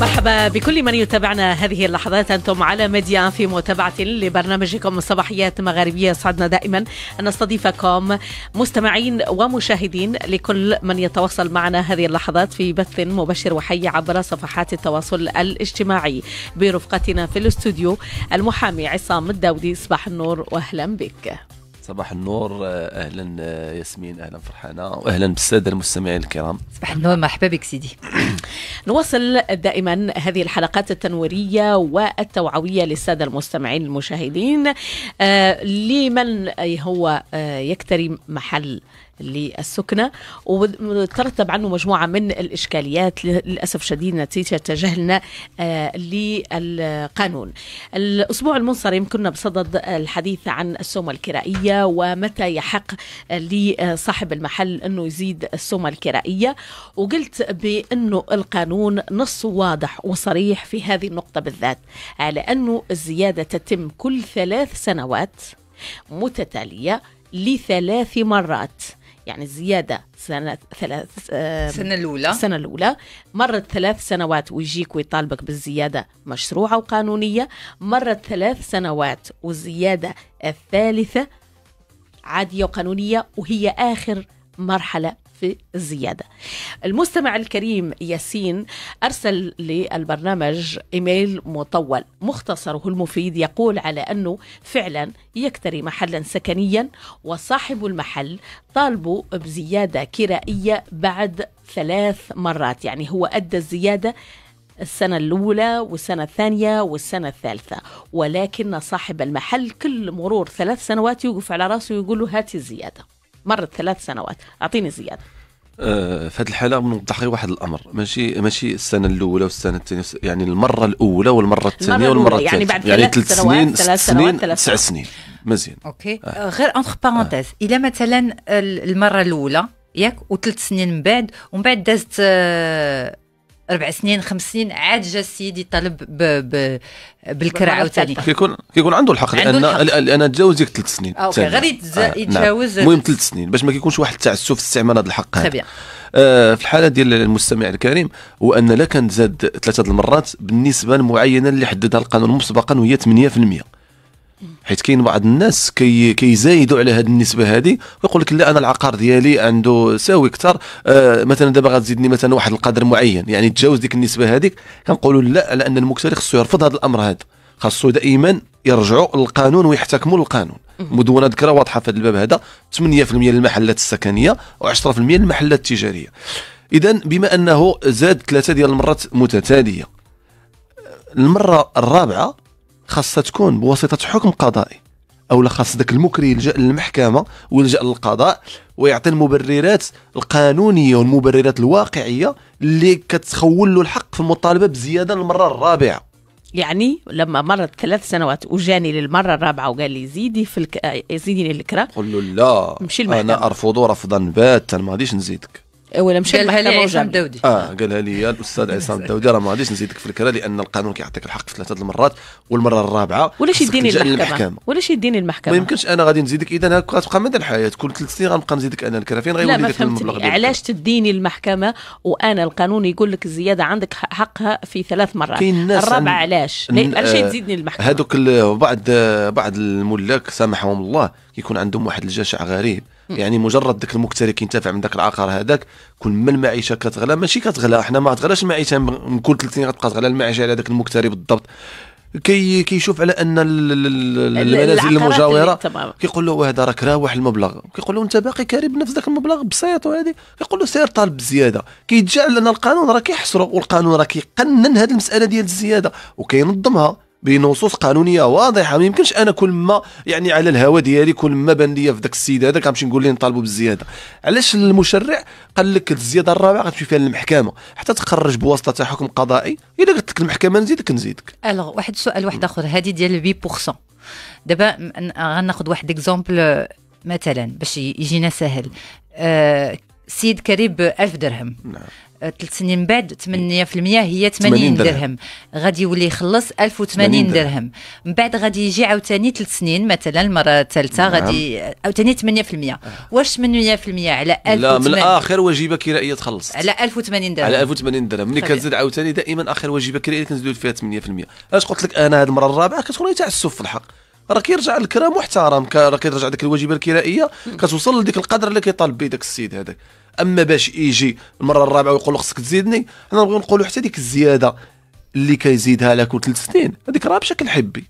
مرحبا بكل من يتابعنا هذه اللحظات أنتم على ميديا في متابعة لبرنامجكم صباحيات المغاربيه سعدنا دائما أن نستضيفكم مستمعين ومشاهدين لكل من يتواصل معنا هذه اللحظات في بث مباشر وحي عبر صفحات التواصل الاجتماعي برفقتنا في الاستوديو المحامي عصام الداودي صباح النور وأهلا بك صباح النور آه، اهلا آه، ياسمين اهلا فرحانه واهلا بالساده المستمعين الكرام صباح النور مرحبا بك سيدي نواصل دائما هذه الحلقات التنويريه والتوعويه للساده المستمعين المشاهدين آه لمن هو آه يكتري محل للسكنة وترتب عنه مجموعة من الإشكاليات للأسف شديد نتيجة تجاهلنا آه، للقانون الأسبوع المنصرم كنا بصدد الحديث عن السومة الكرائية ومتى يحق لصاحب المحل أنه يزيد السومة الكرائية وقلت بأنه القانون نص واضح وصريح في هذه النقطة بالذات على أنه الزيادة تتم كل ثلاث سنوات متتالية لثلاث مرات يعني زيادة سنة ثلاث السنة الأولى السنة الأولى مرت ثلاث سنوات ويجيك ويطالبك بالزيادة مشروعة وقانونية مرت ثلاث سنوات والزيادة الثالثة عادية وقانونية وهي آخر مرحلة في زياده. المستمع الكريم ياسين ارسل للبرنامج ايميل مطول مختصره المفيد يقول على انه فعلا يكتري محلا سكنيا وصاحب المحل طالبوا بزياده كرائيه بعد ثلاث مرات يعني هو ادى الزياده السنة الأولى والسنة الثانية والسنة الثالثة ولكن صاحب المحل كل مرور ثلاث سنوات يوقف على راسه ويقول له هاتي الزيادة مرت ثلاث سنوات اعطيني زياده أه، في هذه الحاله من غير واحد الامر ماشي ماشي السنه الاولى والسنه الثانيه يعني المره الاولى والمره الثانيه والمره يعني الثالثه يعني بعد ثلاث سنين ثلاث سنين تسع سنين مزيان اوكي آه. أه، غير اونتر بارونتيز آه. الى مثلا المره الاولى ياك وثلاث سنين من بعد ومن بعد دازت آه اربع سنين خمس سنين عاد جا السيد يطالب ب... ب... بالكرة عاوتاني كيكون كيكون عنده الحق لان لان تجاوز ديك ثلاث سنين آه، اوكي غير آه، نعم. يتجاوز المهم ثلاث سنين باش ما كيكونش واحد التعسف في استعمال هذا الحق هذا آه في الحاله ديال المستمع الكريم هو ان لا كان زاد ثلاثه المرات بالنسبه المعينه اللي حددها القانون مسبقا وهي 8% حيت كاين بعض الناس كي كيزايدوا على هذه النسبه هذه ويقول لك لا انا العقار ديالي عنده ساوي اكثر آه مثلا دابا غتزيدني مثلا واحد القدر معين يعني تجاوز ديك النسبه هذيك كنقولوا لا على ان المكتري خصو يرفض هذا الامر هذا خاصو دائما يرجعوا للقانون ويحتكموا للقانون مدونه ذكرى واضحه في هذا الباب هذا 8% للمحلات السكنيه و10% للمحلات التجاريه اذا بما انه زاد ثلاثه ديال المرات متتاليه المره الرابعه خاصها تكون بواسطه حكم قضائي او خاص ذاك المكري يلجا للمحكمه ويلجا للقضاء ويعطي المبررات القانونيه والمبررات الواقعيه اللي كتخول له الحق في المطالبه بزياده للمره الرابعه يعني لما مرت ثلاث سنوات وجاني للمره الرابعه وقال لي زيدي في الك... آه، زيدي الكرة قل له لا مشي انا ارفضه رفضا باتا ما غاديش نزيدك ولا مشى المحكمه ورجع داودي اه قالها لي الاستاذ عصام الدودي راه ما غاديش نزيدك في الكره لان القانون كيعطيك الحق في ثلاثه المرات والمره الرابعه ولاش يديني المحكمه ولاش يديني المحكمه ما يمكنش انا غادي نزيدك اذا غتبقى مدى الحياه كل ثلاث سنين غنبقى نزيدك انا الكره فين غيولي داك المبلغ علاش تديني المحكمه وانا القانون يقول لك الزياده عندك حقها في ثلاث مرات الرابعه علاش علاش تزيدني آه، المحكمه هذوك بعض بعض الملاك سامحهم الله يكون عندهم واحد الجشع غريب يعني مجرد ذاك المكتري كينتفع من ذاك العقار هذاك كل ما المعيشه كتغلى ماشي كتغلى حنا ما غتغلاش المعيشه من كل ثلاث سنين غتبقى تغلى المعيشه على ذاك المكتري بالضبط كي كيشوف على ان المنازل المجاوره كيقول له هذا راك راوح المبلغ كيقول له انت باقي كاري بنفس ذاك المبلغ بسيط وهذه كيقول له سير طالب بزياده كيتجعل لان القانون راه كيحصره والقانون راه كيقنن هذه المساله ديال الزياده وكينظمها بنصوص قانونيه واضحه ما يمكنش انا كل ما يعني على الهوا ديالي كل ما بان لي في ذاك السيد هذا كنمشي نقول ليه نطالبوا بالزياده علاش المشرع قال لك الزياده الرابعه غتمشي فيها للمحكمه حتى تخرج بواسطه تاع حكم قضائي الا قلت لك المحكمه نزيدك نزيدك الوغ واحد السؤال واحد اخر هذه ديال 8% دابا غناخذ واحد اكزومبل مثلا باش يجينا سهل أه سيد كريب 1000 درهم نعم. ثلاث سنين من بعد 8% إيه. هي 80 درهم غادي يولي يخلص 1080 درهم من بعد غادي يجي عاوتاني ثلاث سنين مثلا المره الثالثه نعم. غادي عاوتاني 8% واش 8% على 1080 لا من اخر واجبه كرائيه تخلص على 1080 درهم على 1080 درهم ملي كتزيد عاوتاني دائما اخر واجبه كرائيه كنزيدوا فيها 8% اش قلت لك انا هذه المره الرابعه كتكون تعسف في الحق راه كيرجع الكرا محترم راه كيرجع ديك الواجبه الكرائيه كتوصل لديك القدر اللي كيطالب به داك السيد هذاك اما باش يجي المره الرابعه ويقول خصك تزيدني حنا نبغيو نقولوا حتى ديك الزياده اللي كيزيدها لك ثلاث سنين هذيك راه بشكل حبي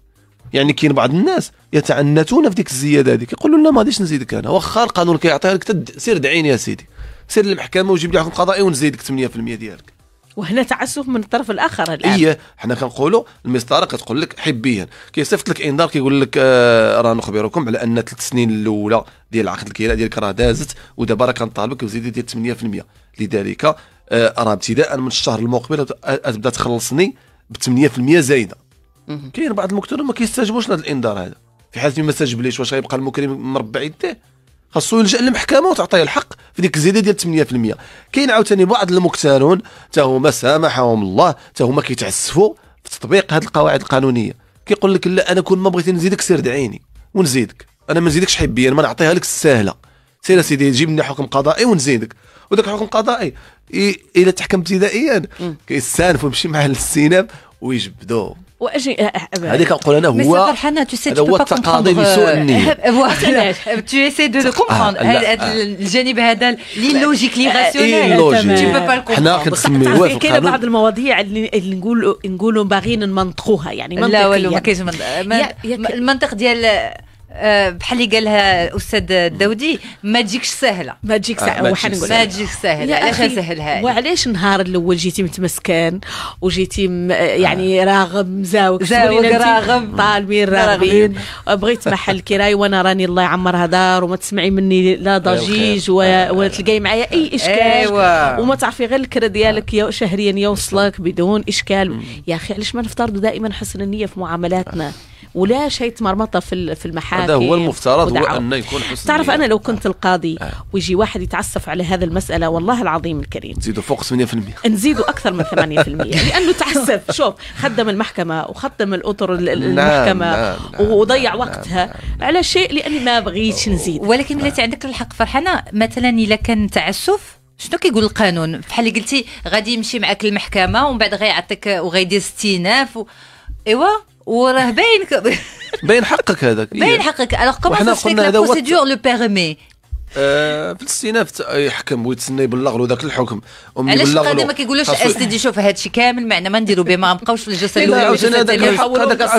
يعني كاين بعض الناس يتعنتون في ديك الزياده هذيك يقولوا لا ما غاديش نزيدك انا واخا القانون كيعطيها لك سير دعيني يا سيدي سير للمحكمه وجيب لي حكم قضائي ونزيدك 8% ديالك وهنا تعسف من الطرف الاخر الان ايه حنا كنقولوا المسطره كتقول لك حبيا كيصيفط لك انذار كيقول لك آه راه نخبركم على ان ثلاث سنين الاولى ديال عقد الكلاء ديالك راه دازت ودابا راه كنطالبك بزياده ديال 8% لذلك آه راه ابتداء من الشهر المقبل تبدا تخلصني ب 8% زايده كاين بعض المكتورين ما كيستجبوش لهذا الانذار هذا في حال ما استجبليش واش غيبقى المكرم مربع يديه خاصو يلجا للمحكمه وتعطيه الحق في ديك الزياده ديال 8% كاين عاوتاني بعض المكتالون حتى هما سامحهم الله حتى هما كيتعسفوا في تطبيق هذه القواعد القانونيه كيقول لك لا انا كون ما بغيتي نزيدك سير دعيني ونزيدك انا ما نزيدكش حبيا ما نعطيها لك الساهله سير سيدي جيب لنا حكم قضائي ونزيدك وداك الحكم القضائي الا تحكم ابتدائيا كيستانفوا يمشي مع السيناب ويجبدوه واجي أه، أه، أه، هذيك نقول انا هو فرحانه tu sais tu peux pas comprendre tu essaies de comprendre الجانب هذا لي لوجيك لي راسيونيل tu peux pas le حنا كنسميوه في كاين بعض المواضيع اللي نقولوا نقولوا باغيين نمنطقوها يعني منطقيا لا والو ما كاينش المنطق ديال آه، بحال اللي قالها الاستاذ الدودي ما تجيكش سهله ما تجيك سهله آه، واحد نقول ما تجيك سهله علاش نسهلها وعلاش النهار الاول جيتي متمسكان وجيتي يعني آه. راغب مزاوك زاوك راغب طالبين راغبين بغيت محل كراي وانا راني الله يعمرها دار وما تسمعي مني لا ضجيج ولا تلقاي معايا اي اشكال أيوة. وما تعرفي غير الكره ديالك شهريا يوصلك بدون اشكال يا اخي علاش ما نفترض دائما حسن النيه في معاملاتنا ولا شيء مرمطه في في المحاكم هذا هو المفترض هو انه يكون حسن تعرف انا لو كنت آه. القاضي آه. ويجي واحد يتعسف على هذه المساله والله العظيم الكريم نزيدوا فوق 8% نزيدوا اكثر من 8% لانه تعسف شوف خدم المحكمه وخدم الاطر نعم، المحكمه نعم نعم وضيع نعم، وقتها نعم،, نعم على شيء لاني ما بغيتش نزيد ولكن بلاتي عندك الحق فرحانه مثلا الا كان تعسف شنو كيقول القانون بحال اللي قلتي غادي يمشي معك المحكمه ومن بعد غيعطيك وغيدير استئناف و... ايوا وراه باين باين حقك هذاك إيه. باين حقك الوغ قلنا هذا هو بروسيدور لو بيرمي في الاستئناف يحكم ويتسنى يبلغ له ذاك الحكم علاش القاضي ما كيقولوش السيدي شوف هذا الشيء كامل معنا ما نديرو به ما نبقاوش في الجلسه الاولى علاش هذاك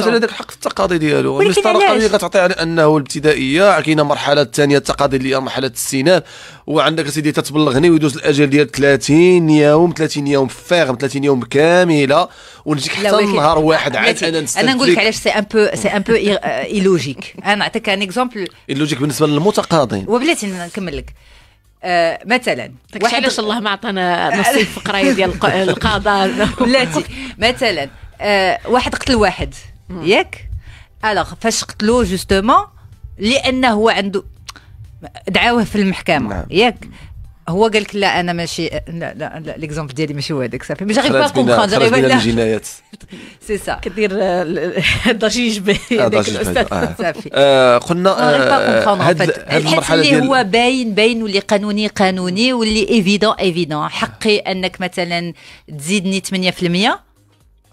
هذاك الحق في التقاضي ديالو المسطره القانونيه كتعطي على انه الابتدائيه كاينه مرحله الثانيه التقاضي اللي هي مرحله الاستئناف وعندك سيدي تتبلغني ويدوز الاجل ديال 30 يوم 30 يوم فيغم 30 يوم كامله ونجيك حتى نهار واحد عاد انا نستنى انا نقول لك علاش سي ان بو سي ان بو ايلوجيك انا نعطيك ان اكزومبل ايلوجيك بالنسبه للمتقاضين وبلاتي نكمل لك آه مثلا واحد علاش الله ما عطانا نصيب في ديال القضاء بلاتي مثلا آه واحد قتل واحد ياك الوغ فاش قتلوه جوستومون لانه هو عنده دعاوه في المحكمه نعم. ياك هو قال لك لا انا ماشي لا لا لا ليكزومبل ديالي ماشي هو هذاك صافي مش غير باكم خرج من الجنايات سي سا كدير آه، الضجيج بهذاك آه، آه. صافي قلنا هذه المرحله اللي هو باين باين واللي قانوني قانوني واللي ايفيدون ايفيدون حقي انك مثلا تزيدني 8%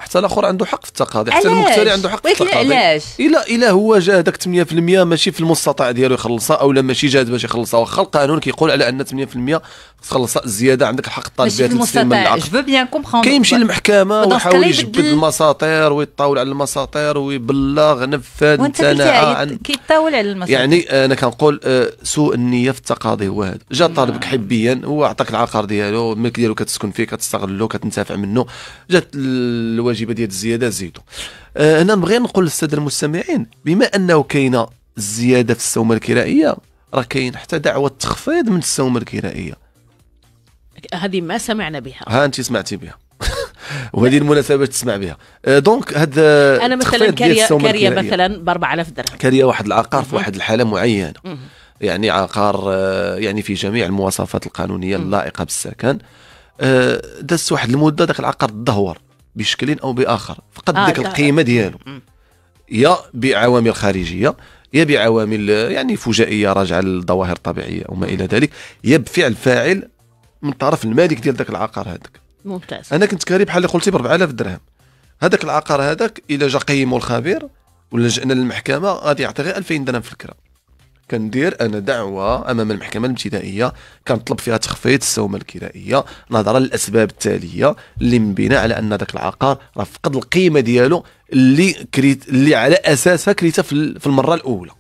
حتى الاخر عنده حق في التقاضي حتى المقتري عنده حق في التقاضي علاش الا الا هو جا هذاك 8% ماشي في المستطاع ديالو يخلصها او لا ماشي جاد باش يخلصها واخا القانون كيقول على ان 8% تخلص الزياده عندك حق الطالب ديال من العقد كيمشي للمحكمه ويحاول يجبد المساطير ويطاول على المساطير ويبلغ نفذ امتنع كيطاول على المساطير يعني انا كنقول آه، سوء النيه في التقاضي هو هذا جا نعم. طالبك حبيا هو عطاك العقار ديالو الملك ديالو كتسكن فيه كتستغلو كتنتفع منه جات الواجبه ديال الزياده زيدوا آه، انا نبغي نقول للساده المستمعين بما انه كاينه الزياده في السومه الكرائيه راه كاين حتى دعوه تخفيض من السومه الكرائيه هذه ما سمعنا بها ها انت سمعتي بها وهذه المناسبه تسمع بها آه، دونك هذا انا مثلا كاريا كاريه مثلا ب 4000 درهم كاريه واحد العقار في واحد الحاله معينه يعني عقار آه، يعني في جميع المواصفات القانونيه اللائقه بالسكن دازت واحد المده ذاك العقار تدهور بشكل او باخر فقد آه القيمه ديالو يا بعوامل خارجيه يا بعوامل يعني فجائيه راجعه للظواهر الطبيعيه وما الى ذلك يا بفعل فاعل من طرف المالك ديال ذاك العقار هذاك ممتاز انا كنت كاري بحال اللي قلتي ب 4000 درهم هذاك العقار هذاك الا جا قيمه الخبير ولجأنا للمحكمه غادي يعطي غير 2000 درهم في الكره كندير انا دعوه امام المحكمه الابتدائيه كنطلب فيها تخفيض السومه الكرائيه نظرا للاسباب التاليه اللي مبينه على ان ذاك العقار راه فقد القيمه ديالو اللي كريت اللي على اساسها كريته في المره الاولى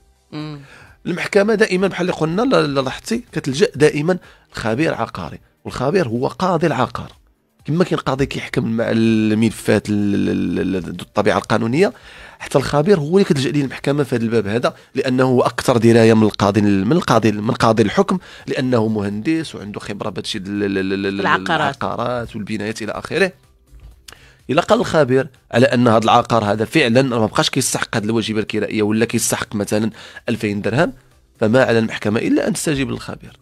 المحكمه دائما بحال اللي قلنا لاحظتي كتلجا دائما لخبير عقاري والخبير هو قاضي العقار كما كاين قاضي كيحكم مع الملفات ذو الطبيعه القانونيه حتى الخبير هو اللي كتلجا ليه المحكمه في هذا الباب هذا لانه هو اكثر درايه من القاضي من القاضي من قاضي الحكم لانه مهندس وعنده خبره بهذا العقارات العقارات والبنايات الى اخره الا قال الخبير على ان هذا العقار هذا فعلا ما بقاش كيستحق هذه الواجبه الكرائيه ولا كيستحق مثلا 2000 درهم فما على المحكمه الا ان تستجيب للخبير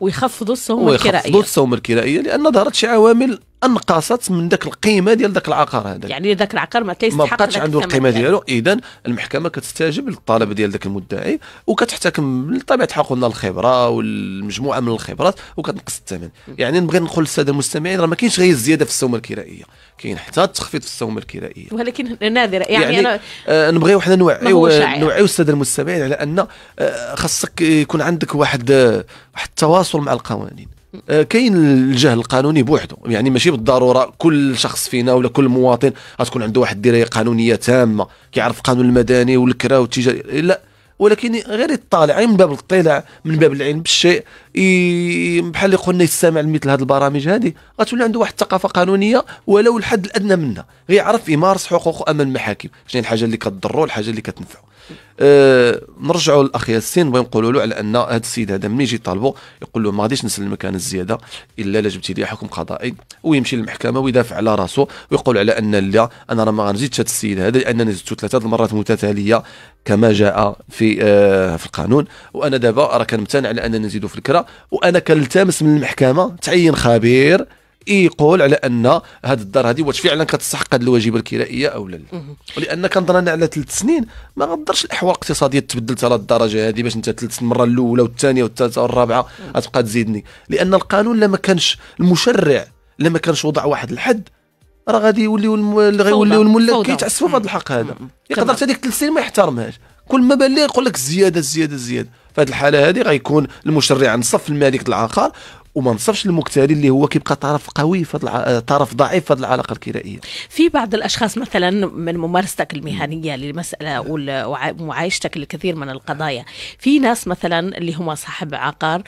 ويخفضوا السوم الكرائيه ويخفضوا السوم الكرائيه لان ظهرت شي عوامل انقصت من ذاك القيمه ديال ذاك العقار هذاك يعني ذاك العقار ما تيستحق ما بقاتش عنده القيمه ديالو اذا المحكمه كتستجب للطلب ديال ذاك المدعي وكتحتكم بطبيعه الحال قلنا الخبره والمجموعه من الخبرات وكتنقص الثمن يعني نبغي نقول للساده المستمعين راه ما كاينش غير الزياده في السومه الكرائيه كاين حتى التخفيض في السومه الكرائيه ولكن نادره يعني, يعني أنا... آه نبغيو حنا نوعيو نوعيو الساده المستمعين على ان آه خاصك يكون عندك واحد آه، واحد التواصل مع القوانين آه، كاين الجهل القانوني بوحده يعني ماشي بالضروره كل شخص فينا ولا كل مواطن غتكون عنده واحد الدرايه قانونيه تامه كيعرف القانون المدني والكرا والتجاري لا ولكن غير يطالع من باب الاطلاع من باب العلم بالشيء بحال اللي قلنا يستمع لمثل هذه البرامج هذه غتولي عنده واحد الثقافه قانونيه ولو الحد الادنى منها غيعرف يمارس حقوقه امام المحاكم شنو الحاجه اللي كتضره الحاجه اللي كتنفعه آه، نرجعوا للاخ ياسين بغيو نقولوا له على ان هذا السيد هذا ملي يجي يطالبو يقول له ما غاديش نسلمك انا الزياده الا لا جبتي لي حكم قضائي ويمشي للمحكمه ويدافع على راسه ويقول على ان لا انا راه ما غنزيدش هذا السيد هذا لانني زدت ثلاثه المرات متتاليه كما جاء في آه في القانون وانا دابا راه كنمتنع على انني نزيدو في الكره وانا كنلتمس من المحكمه تعين خبير يقول على ان هذه الدار هذه واش فعلا كتستحق هذه الواجبه الكرائيه او لا ولان كنظن انا على ثلاث سنين ما غدرش الاحوال الاقتصاديه تبدل على الدرجه هذه باش انت ثلاث سنين المره الاولى والثانيه والثالثه والرابعه غتبقى تزيدني لان القانون لما كانش المشرع لما كانش وضع واحد الحد راه غادي يوليو غيوليو الملاك كيتعسفوا في هذا الحق هذا يقدر حتى ديك ثلاث سنين ما يحترمهاش كل ما بان يقول لك الزياده الزياده الزياده في هذه الحاله هذه غيكون المشرع نصف المالك الاخر وما نصفش المكتري اللي هو كيبقى طرف قوي في الع... آه، طرف ضعيف في العلاقه الكرائيه في بعض الاشخاص مثلا من ممارستك المهنيه للمساله ومعايشتك للكثير من القضايا في ناس مثلا اللي هما صاحب عقار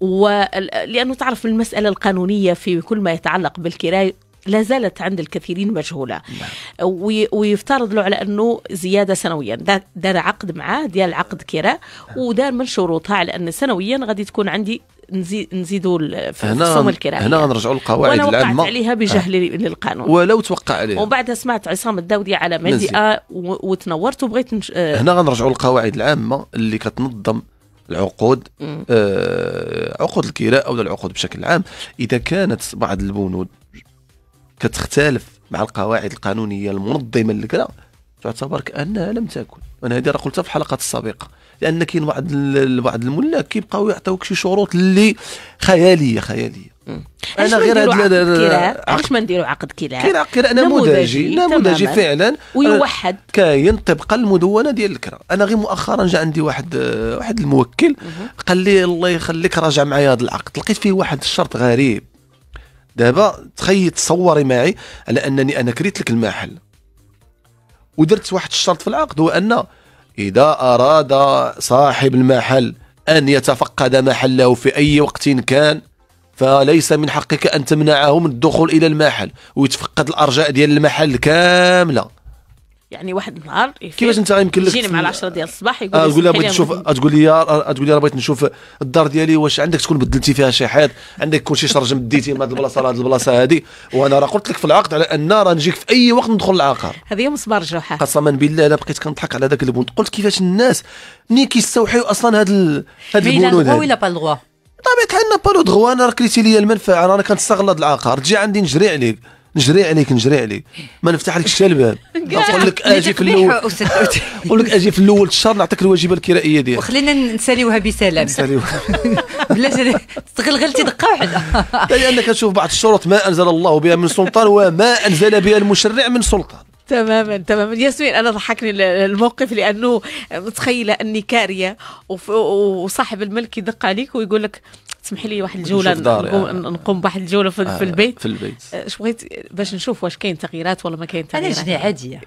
ولانه تعرف المساله القانونيه في كل ما يتعلق بالكراء لا زالت عند الكثيرين مجهولة نعم. وي ويفترض له على أنه زيادة سنويا دار عقد معاه ديال عقد كراء نعم. ودار من شروطها على أن سنويا غادي تكون عندي نزيدوا خصوم الكراهيه هنا غنرجعوا للقواعد العامه وانا وقعت عليها بجهل آه. للقانون ولو توقع عليها ومن بعد سمعت عصام الداودي على مدئه آه، وتنورت وبغيت نش... آه. هنا غنرجعوا للقواعد العامه اللي كتنظم العقود آه عقود الكراء او العقود بشكل عام اذا كانت بعض البنود كتختلف مع القواعد القانونيه المنظمه للكراء تعتبر كانها لم تكن انا هذه راه قلتها في الحلقات السابقه لان كاين واحد بعض الملاك كيبقاو يعطيوك شي شروط اللي خياليه خياليه انا غير هذا علاش ما نديرو عقد كلاع كاين عقد نموذجي نموذجي فعلا ويوحد كاين طبقا المدونه ديال الكرا انا غير مؤخرا جا عندي واحد واحد الموكل قال لي الله يخليك راجع معايا هذا العقد لقيت فيه واحد الشرط غريب دابا تخيل تصوري معي على انني انا كريت لك المحل ودرت واحد الشرط في العقد هو ان إذا أراد صاحب المحل أن يتفقد محله في أي وقت كان فليس من حقك أن تمنعه من الدخول إلى المحل ويتفقد الأرجاء ديال المحل كاملة يعني واحد النهار كيفاش انت يمكن لك تجيني مع 10 ديال الصباح يقول آه، لك تقول لي تشوف تقول لي تقول لي بغيت نشوف الدار ديالي واش عندك تكون بدلتي فيها شي حيط عندك كلشي شرجم ديتي من هذه البلاصه لهذه البلاصه هذه وانا راه قلت لك في العقد على ان راه نجيك في اي وقت ندخل العقار هذه مسمار جوحه قسما بالله انا بقيت كنضحك على ذاك البنت قلت كيفاش الناس منين كيستوحيو اصلا هاد هاد البنود هذه ولا با لو طبيعي الحال با لو دغوا انا راه كليتي ليا المنفعه انا كنستغل هاد العقار تجي عندي نجري عليك نجري عليك نجري عليك ما نفتح لك الباب نقول لك اجي في الاول نقول لك اجي في الاول الشهر نعطيك الواجبه الكرائيه ديالك وخلينا نساليوها بسلام نساليوها بلا تغلغلتي دقه واحده لانك يعني تشوف بعض الشروط ما انزل الله بها من سلطان وما انزل بها المشرع من سلطان تماما تماما ياسمين انا ضحكني الموقف لانه متخيله اني كاريه وصاحب الملك يدق عليك ويقول لك تسمحي لي واحد الجوله نقوم, يعني. نقوم بواحد الجوله في, آه في البيت في البيت آه، اش بغيت باش نشوف واش كاين تغييرات ولا ما كاين تغييرات انا جني عاديه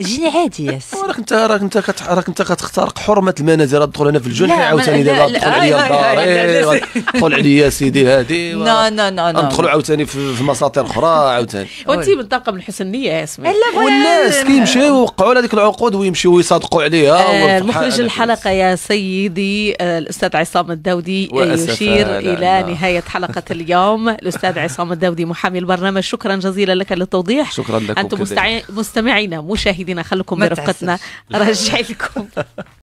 جيني عادي ياس راك انت راك انت راك انت كتخترق حرمه المنازل تدخل هنا في الجنح عاوتاني دابا تدخل عليا الدار إيه، تدخل عليا سيدي هادي لا لا لا لا ندخلوا عاوتاني في مساطير اخرى عاوتاني وانت من طاقم من حسن يا ياسمين والناس كيمشيو يوقعوا على ديك العقود ويمشيو يصادقوا عليها آه، مخرج الحلقه يا سيدي آه، الاستاذ عصام الداودي يشير الى نهايه حلقه اليوم الاستاذ عصام الداودي محامي البرنامج شكرا جزيلا لك للتوضيح شكرا لك انتم مستمعينا مشاهدينا سيدنا خلكم برفقتنا رجع لكم